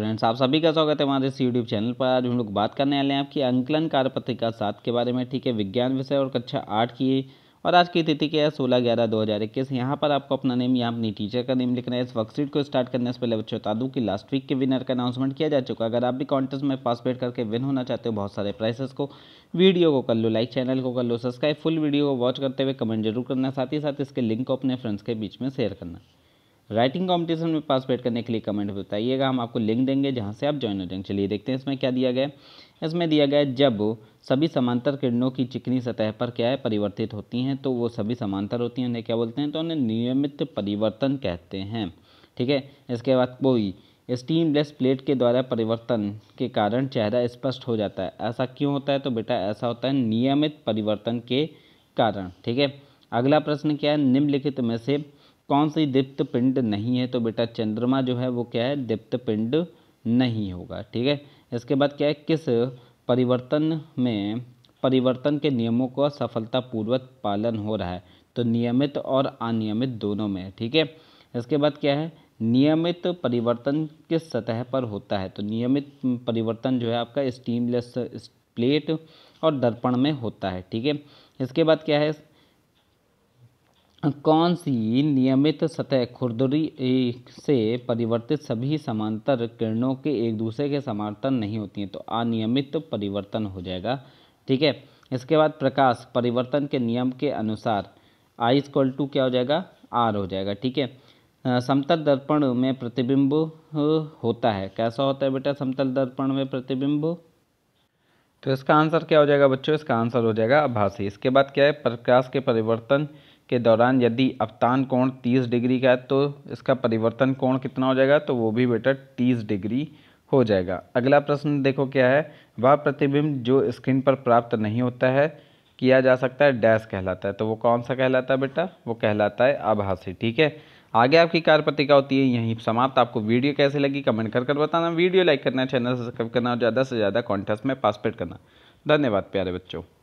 friends आप सभी का स्वागत है हमारे इस यूट्यूब चैनल पर आज हम लोग बात करने वाले हैं आपकी अंकलन कार्य पत्रिका सात के बारे में ठीक है विज्ञान विषय और कक्षा आठ की और आज की तिथि क्या है सोलह ग्यारह दो हज़ार इक्कीस यहाँ पर आपको अपना नेम यहाँ अपनी टीचर का नेम लिखना है इस वर्कशीट को स्टार्ट करने से पहले बच्चों बता दूँ कि लास्ट वीक के विनर का अनाउंसमेंट किया जा चुका है अगर आप भी कॉन्टेस्ट में पार्टिसिपेट करके विन होना चाहते हो बहुत सारे प्राइसेस को वीडियो को कर लो लाइक चैनल को कर लो सब्सक्राइब फुल वीडियो को वॉच करते हुए कमेंट जरूर करना साथ ही साथ इसके लिंक को अपने फ्रेंड्स के बीच में शेयर करना राइटिंग कंपटीशन में पार्टिसिपेट करने के लिए कमेंट बताइएगा हम आपको लिंक देंगे जहाँ से आप ज्वाइन हो जाएंगे चलिए देखते हैं इसमें क्या दिया गया इसमें दिया गया जब सभी समांतर किरणों की चिकनी सतह पर क्या है परिवर्तित होती हैं तो वो सभी समांतर होती हैं उन्हें क्या बोलते हैं तो उन्हें नियमित परिवर्तन कहते हैं ठीक है इसके बाद कोई स्टीमलेस प्लेट के द्वारा परिवर्तन के कारण चेहरा स्पष्ट हो जाता है ऐसा क्यों होता है तो बेटा ऐसा होता है नियमित परिवर्तन के कारण ठीक है अगला प्रश्न क्या है निम्नलिखित में से कौन सी दीप्त पिंड नहीं है तो बेटा चंद्रमा जो है वो क्या है दीप्त पिंड नहीं होगा ठीक है इसके बाद क्या है किस परिवर्तन में परिवर्तन के नियमों का सफलतापूर्वक पालन हो रहा है तो नियमित और अनियमित दोनों में ठीक है इसके बाद क्या है नियमित परिवर्तन किस सतह पर होता है तो नियमित परिवर्तन जो है आपका स्टीमलेस प्लेट और दर्पण में होता है ठीक है इसके बाद क्या है कौन सी नियमित सतह खुरदरी से परिवर्तित सभी समांतर किरणों के एक दूसरे के समांतर नहीं होती हैं तो अनियमित परिवर्तन हो जाएगा ठीक है इसके बाद प्रकाश परिवर्तन के नियम के अनुसार आई इक्वल टू क्या हो जाएगा आर हो जाएगा ठीक है समतल दर्पण में प्रतिबिंब होता है कैसा होता है बेटा समतल दर्पण में प्रतिबिंब तो इसका आंसर क्या हो जाएगा बच्चों इसका आंसर हो जाएगा आभासी इसके बाद क्या है प्रकाश के परिवर्तन के दौरान यदि अपतान कोण 30 डिग्री का है तो इसका परिवर्तन कोण कितना हो जाएगा तो वो भी बेटा 30 डिग्री हो जाएगा अगला प्रश्न देखो क्या है वह प्रतिबिंब जो स्क्रीन पर प्राप्त नहीं होता है किया जा सकता है डैश कहलाता है तो वो कौन सा कहलाता है बेटा वो कहलाता है आभासी ठीक है आगे आपकी कार्य प्रतिका होती है यहीं समाप्त आपको वीडियो कैसे लगी कमेंट कर कर बताना वीडियो लाइक करना चैनल सब्सक्राइब करना और ज़्यादा से ज़्यादा कॉन्टेस्ट में पार्टिसिपेट करना धन्यवाद प्यारे बच्चों